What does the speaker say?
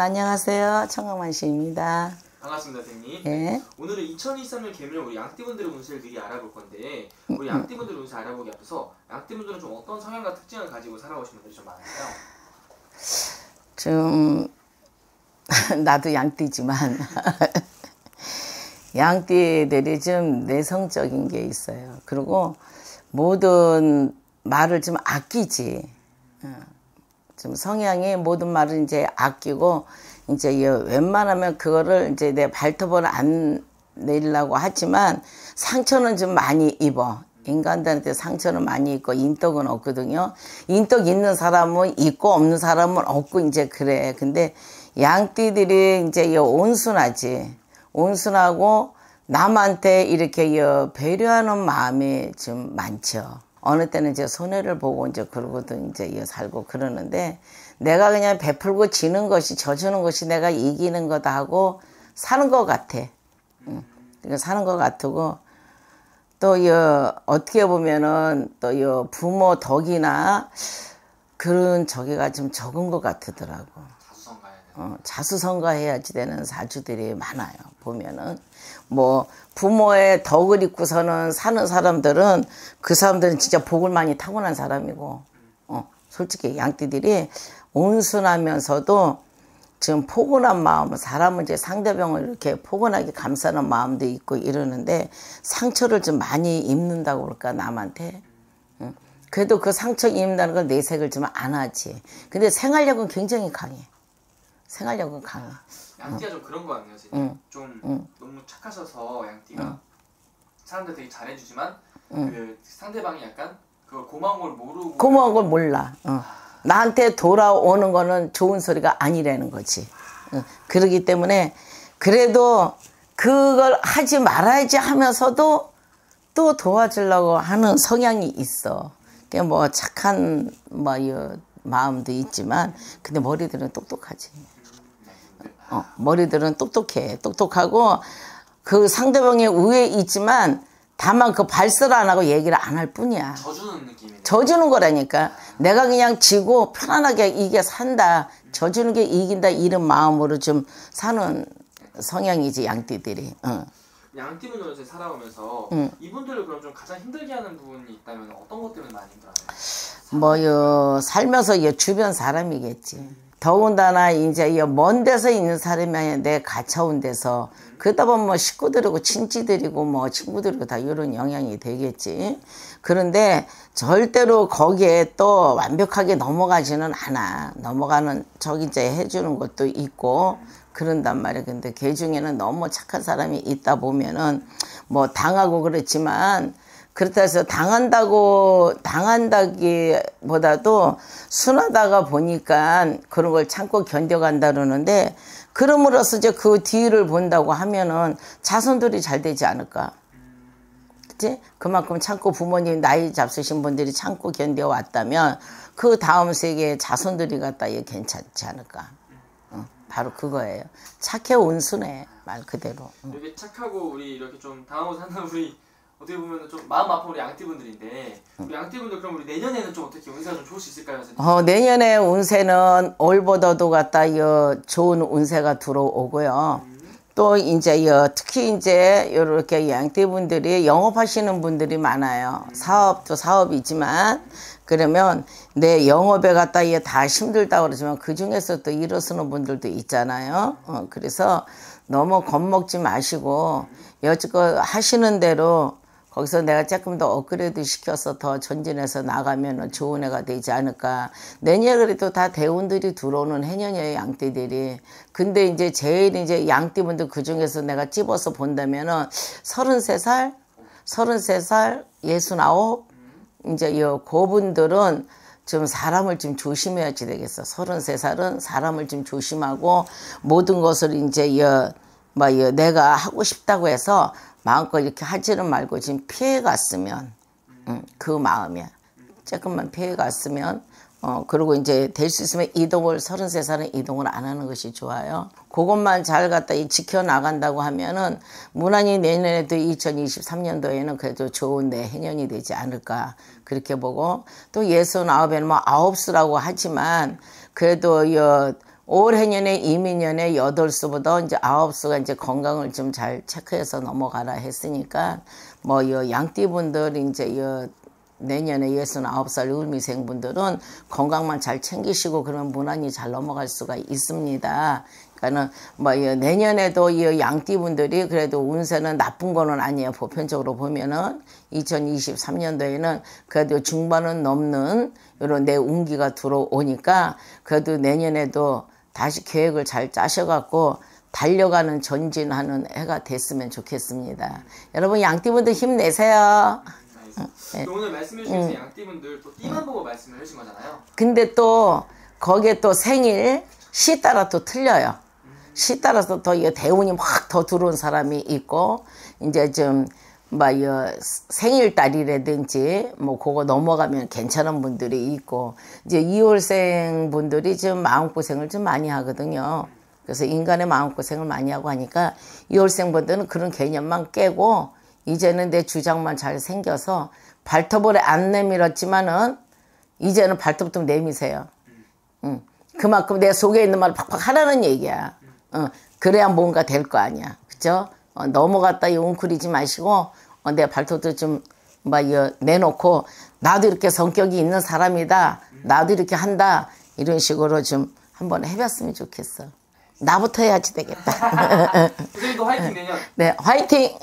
안녕하세요. 청강만 씨입니다. 반갑습니다, 선생님. 네. 오늘은 2023년 개면 우리 양띠분들의 운세를 미리 알아볼 건데 음, 우리 음. 양띠분들 운세 알아보기 앞서 양띠분들은 좀 어떤 성향과 특징을 가지고 살아오시는 분들이 좀 많을까요? 좀 나도 양띠지만 양띠들이 좀 내성적인 게 있어요. 그리고 모든 말을 좀 아끼지. 어. 좀 성향이 모든 말을 이제 아끼고 이제 웬만하면 그거를 이제 내 발톱을 안 내리려고 하지만 상처는 좀 많이 입어. 인간들한테 상처는 많이 있고 인덕은 없거든요. 인덕 있는 사람은 있고 없는 사람은 없고 이제 그래. 근데 양띠들이 이제 온순하지. 온순하고 남한테 이렇게 배려하는 마음이 좀 많죠. 어느 때는 이제 손해를 보고 이제 그러고도 이제 이어 살고 그러는데 내가 그냥 베풀고 지는 것이 져주는 것이 내가 이기는 거다 하고 사는 것 같아. 응. 그러니까 사는 것 같고 또 이 어떻게 보면은 또 이 부모 덕이나 그런 저기가 좀 적은 것 같더라고. 어, 자수성가해야지 되는 사주들이 많아요. 보면은 뭐 부모의 덕을 입고서는 사는 사람들은 그 사람들은 진짜 복을 많이 타고난 사람이고 어, 솔직히 양띠들이 온순하면서도 지금 포근한 마음, 사람은 이제 상대방을 이렇게 포근하게 감싸는 마음도 있고 이러는데 상처를 좀 많이 입는다고 그럴까 남한테. 응. 그래도 그 상처 입는다는 걸 내색을 좀 안 하지. 근데 생활력은 굉장히 강해. 생활력은 강 양띠가 어. 좀 그런 거 같네요, 진짜. 응. 좀 응. 너무 착하셔서 양띠가 응. 사람들 되게 잘해주지만 그 상대방이 약간 그 고마운 걸 모르고 고마운 걸 몰라. 어. 나한테 돌아오는 거는 좋은 소리가 아니라는 거지. 그러기 때문에 그래도 그걸 하지 말아야지 하면서도 또 도와주려고 하는 성향이 있어. 그러뭐 착한 뭐 마음도 있지만 근데 머리들은 똑똑하지. 어, 머리들은 똑똑해. 똑똑하고 그 상대방의 우에 있지만 다만 그 발설을 안 하고 얘기를 안 할 뿐이야. 져주는 느낌이. 져주는 거라니까. 내가 그냥 지고 편안하게 이게 산다. 져주는 게 이긴다. 이런 마음으로 좀 사는 성향이지 양띠들이. 어. 양띠 분으로서 살아오면서 음. 이분들을 그럼 좀 가장 힘들게 하는 부분이 있다면 어떤 것 때문에 많이 힘들어요? 뭐요 살면서 이 주변 사람이겠지. 음. 더군다나 이제 먼 데서 있는 사람이 아니라 가차온 데서 그러다 보면 뭐 식구들이고 친지들이고 뭐 친구들이고 다 이런 영향이 되겠지. 그런데 절대로 거기에 또 완벽하게 넘어가지는 않아. 넘어가는 저기 이제 해주는 것도 있고 그런단 말이야. 근데 개 그 중에는 너무 착한 사람이 있다 보면은 뭐 당하고 그렇지만 그렇다 해서 당한다고 당한다기보다도 순하다가 보니까 그런 걸 참고 견뎌간다 그러는데 그럼으로써 이제 그 뒤를 본다고 하면은 자손들이 잘 되지 않을까. 그치? 그만큼 참고 부모님 나이 잡수신 분들이 참고 견뎌왔다면 그 다음 세계에 자손들이 갔다이 괜찮지 않을까. 응. 어, 바로 그거예요. 착해 온순해 말 그대로. 응. 어. 되게 착하고 우리 이렇게 좀당하 사는 우리 어떻게 보면 좀 마음 아픈 우리 양띠분들인데 음. 우리 양띠분들 그럼 우리 내년에는 좀 어떻게 운세가 좀 좋을 수 있을까요? 선생님? 어, 내년에 운세는 올보다도 같다 여 좋은 운세가 들어오고요. 음. 또 이제 여, 특히 이제 이렇게 양띠분들이 영업하시는 분들이 많아요. 음. 사업도 사업이지만 그러면 내 영업에 갔다 이게 다 힘들다 그러지만 그 중에서 또 일어서는 분들도 있잖아요. 어, 그래서 너무 겁먹지 마시고 여지껏 하시는 대로 거기서 내가 조금 더 업그레이드 시켜서 더 전진해서 나가면 좋은 애가 되지 않을까. 내년에 그래도 다 대운들이 들어오는 해년이에요, 양띠들이. 근데 이제 제일 이제 양띠분들 그 중에서 내가 집어서 본다면은 서른세 살 서른세 살 예순아홉? 이제 요 고분들은 좀 사람을 좀 조심해야지 되겠어. 서른세 살은 사람을 좀 조심하고 모든 것을 이제 여, 뭐, 여, 내가 하고 싶다고 해서 마음껏 이렇게 하지는 말고 지금 피해갔으면 음, 그 마음이야. 조금만 피해갔으면 어, 그리고 이제 될 수 있으면 이동을 33살은 이동을 안 하는 것이 좋아요. 그것만 잘 갖다 이 지켜나간다고 하면은 무난히 내년에도 2023년도에는 그래도 좋은 내해년이 되지 않을까 그렇게 보고 또 예순 아홉에는 뭐 아홉수라고 하지만 그래도 여 올해년에 이민년에 8수부터 이제 9수가 이제 건강을 좀 잘 체크해서 넘어가라 했으니까 뭐 이 양띠분들 이제 이 내년에 69살 을미생분들은 건강만 잘 챙기시고 그러면 무난히 잘 넘어갈 수가 있습니다. 그러니까는 뭐 내년에도 이 양띠분들이 그래도 운세는 나쁜 거는 아니에요. 보편적으로 보면은 2023년도에는 그래도 중반은 넘는 이런 내 운기가 들어오니까 그래도 내년에도 다시 계획을 잘 짜셔갖고 달려가는 전진하는 해가 됐으면 좋겠습니다. 여러분 양띠분들 힘내세요. 네. 오늘 말씀해 주신 음. 양띠분들 또 띠만 보고 말씀을 해주신 거잖아요. 근데 또 거기에 또 생일 시 따라 또 틀려요. 시 따라서 더 대운이 확 더 들어온 사람이 있고 이제 좀막 뭐, 생일달이라든지 뭐 그거 넘어가면 괜찮은 분들이 있고 이제 2월생 분들이 지금 마음고생을 좀 많이 하거든요. 그래서 인간의 마음고생을 많이 하고 하니까 2월생 분들은 그런 개념만 깨고 이제는 내 주장만 잘 생겨서 발톱을 안 내밀었지만은 이제는 발톱 좀 내미세요. 응. 그만큼 내 속에 있는 말을 팍팍 하라는 얘기야. 응. 그래야 뭔가 될 거 아니야. 그죠? 어, 넘어갔다 이 웅크리지 마시고 어, 내 발톱도 좀막 내놓고 나도 이렇게 성격이 있는 사람이다. 나도 이렇게 한다. 이런 식으로 좀 한번 해봤으면 좋겠어. 나부터 해야지 되겠다. 선생님도 그 화이팅 내년. 네, 화이팅!